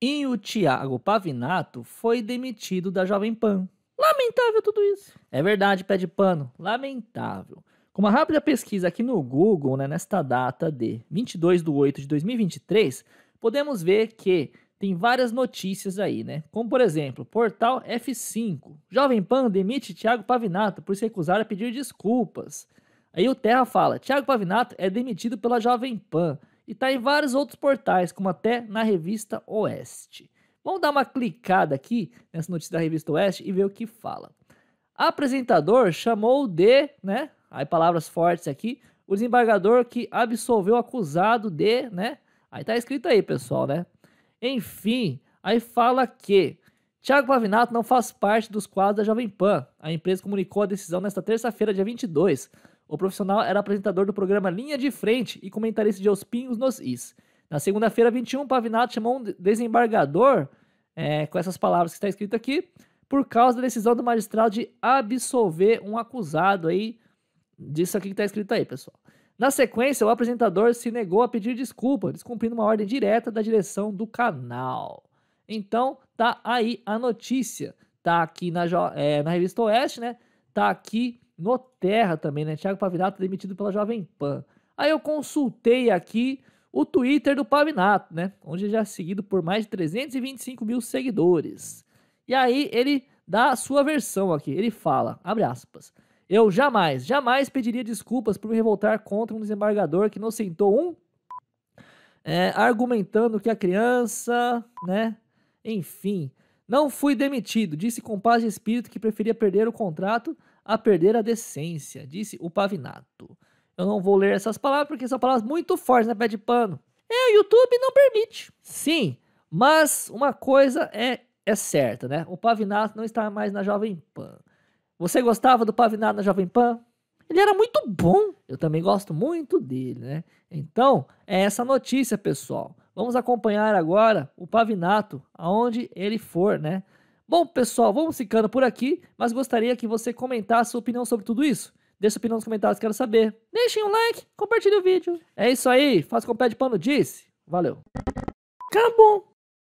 E o Thiago Pavinato foi demitido da Jovem Pan. Lamentável tudo isso. É verdade, pé de pano. Lamentável. Com uma rápida pesquisa aqui no Google, né, nesta data de 22 de 8 de 2023, podemos ver que tem várias notícias aí, né? Como, por exemplo, portal F5. Jovem Pan demite Thiago Pavinato por se recusar a pedir desculpas. Aí o Terra fala: Thiago Pavinato é demitido pela Jovem Pan e está em vários outros portais, como até na revista Oeste. Vamos dar uma clicada aqui nessa notícia da revista Oeste e ver o que fala. Apresentador chamou de, né? Aí palavras fortes aqui, o desembargador que absolveu o acusado de, né? Aí tá escrito aí, pessoal, né? Enfim, aí fala que Tiago Pavinato não faz parte dos quadros da Jovem Pan. A empresa comunicou a decisão nesta terça-feira, dia 22. O profissional era apresentador do programa Linha de Frente e comentarista de Os Pingos nos Is. Na segunda-feira, 21, Pavinato chamou um desembargador, é, com essas palavras que está escrito aqui, por causa da decisão do magistrado de absolver um acusado aí, disso aqui que está escrito aí, pessoal. Na sequência, o apresentador se negou a pedir desculpa, descumprindo uma ordem direta da direção do canal. Então, tá aí a notícia. Tá aqui na, é, na revista Oeste, né? Tá aqui no Terra também, né? Thiago Pavinato demitido pela Jovem Pan. Aí eu consultei aqui o Twitter do Pavinato, né? Onde já é seguido por mais de 325 mil seguidores. E aí ele dá a sua versão aqui. Ele fala, abre aspas. Eu jamais, jamais pediria desculpas por me revoltar contra um desembargador que não sentou um é, argumentando que a criança, né? Enfim, não fui demitido. Disse com paz de espírito que preferia perder o contrato a perder a decência, disse o Pavinato. Eu não vou ler essas palavras porque são palavras muito fortes, né, pé de pano? É, o YouTube não permite. Sim, mas uma coisa é, é certa, né? O Pavinato não está mais na Jovem Pan. Você gostava do Pavinato na Jovem Pan? Ele era muito bom. Eu também gosto muito dele, né? Então, é essa notícia, pessoal. Vamos acompanhar agora o Pavinato, aonde ele for, né? Bom, pessoal, vamos ficando por aqui, mas gostaria que você comentasse sua opinião sobre tudo isso. Deixa sua opinião nos comentários, quero saber. Deixem um like, compartilhe o vídeo. É isso aí, faz com o pé de pano disse. Valeu. Acabou.